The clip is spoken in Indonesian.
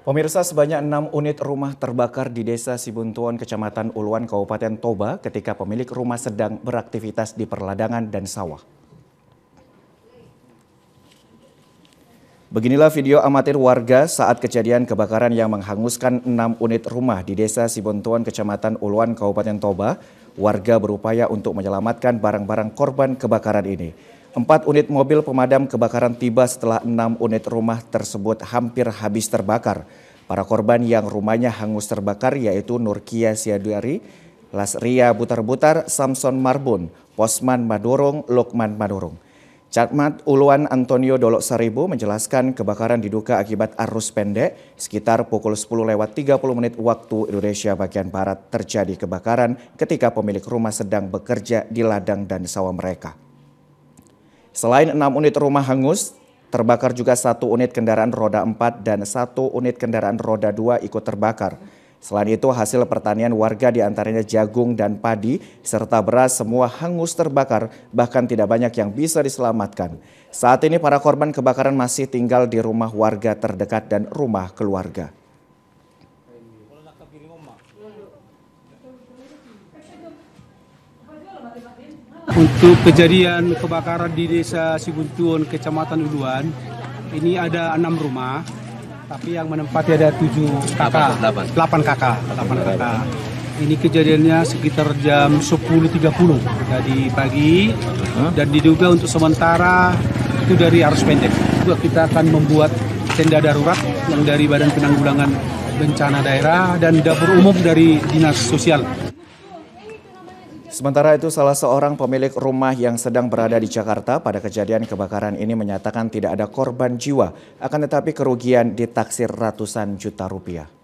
Pemirsa sebanyak enam unit rumah terbakar di desa Sibuntuan, Kecamatan Uluan, Kabupaten Toba ketika pemilik rumah sedang beraktivitas di perladangan dan sawah. Beginilah video amatir warga saat kejadian kebakaran yang menghanguskan enam unit rumah di desa Sibuntuan, Kecamatan Uluan, Kabupaten Toba. Warga berupaya untuk menyelamatkan barang-barang korban kebakaran ini. Empat unit mobil pemadam kebakaran tiba setelah enam unit rumah tersebut hampir habis terbakar. Para korban yang rumahnya hangus terbakar yaitu Nurkia Siaduari, Lasria Butar-Butar, Samson Marbun, Posman Madurung, Lokman Madorong. Catmat Uluan Antonio Dolok Saribu menjelaskan kebakaran diduga akibat arus pendek sekitar pukul 10 lewat 30 menit waktu Indonesia bagian Barat terjadi kebakaran ketika pemilik rumah sedang bekerja di ladang dan sawah mereka. Selain enam unit rumah hangus, terbakar juga satu unit kendaraan roda 4 dan satu unit kendaraan roda 2 ikut terbakar. Selain itu, hasil pertanian warga diantaranya jagung dan padi serta beras semua hangus terbakar, bahkan tidak banyak yang bisa diselamatkan. Saat ini para korban kebakaran masih tinggal di rumah warga terdekat dan rumah keluarga. Untuk kejadian kebakaran di desa Sibuntuon, Kecamatan Uluan, ini ada enam rumah, tapi yang menempati ada tujuh kakak, delapan kakak, delapan kakak. Ini kejadiannya sekitar jam 10.30 tadi pagi uh-huh. dan diduga untuk sementara itu dari arus pendek. Juga kita akan membuat tenda darurat yang dari Badan Penanggulangan Bencana Daerah dan dapur umum dari Dinas Sosial Sementara itu, salah seorang pemilik rumah yang sedang berada di Jakarta pada kejadian kebakaran ini menyatakan tidak ada korban jiwa, akan tetapi kerugian ditaksir ratusan juta rupiah.